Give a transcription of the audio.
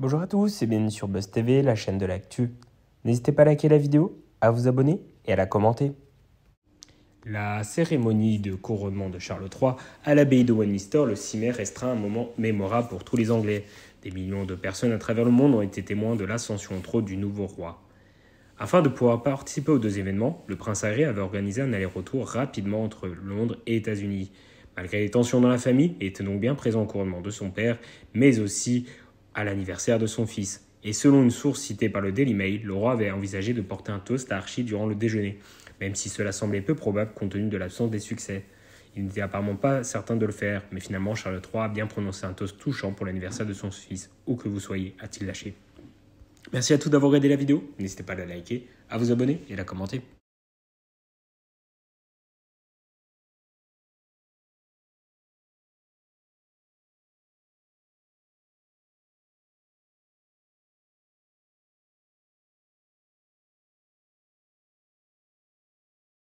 Bonjour à tous et bienvenue sur Buzz TV, la chaîne de l'actu. N'hésitez pas à liker la vidéo, à vous abonner et à la commenter. La cérémonie de couronnement de Charles III à l'abbaye de Westminster le 6 mai restera un moment mémorable pour tous les Anglais. Des millions de personnes à travers le monde ont été témoins de l'ascension au trône du nouveau roi. Afin de pouvoir participer aux deux événements, le prince Harry avait organisé un aller-retour rapidement entre Londres et États-Unis. Malgré les tensions dans la famille, il était donc bien présent au couronnement de son père, mais aussi à l'anniversaire de son fils. Et selon une source citée par le Daily Mail, le roi avait envisagé de porter un toast à Archie durant le déjeuner, même si cela semblait peu probable compte tenu de l'absence des succès. Il n'était apparemment pas certain de le faire, mais finalement Charles III a bien prononcé un toast touchant pour l'anniversaire de son fils, où que vous soyez, a-t-il lâché. Merci à tous d'avoir aidé la vidéo, n'hésitez pas à la liker, à vous abonner et à la commenter.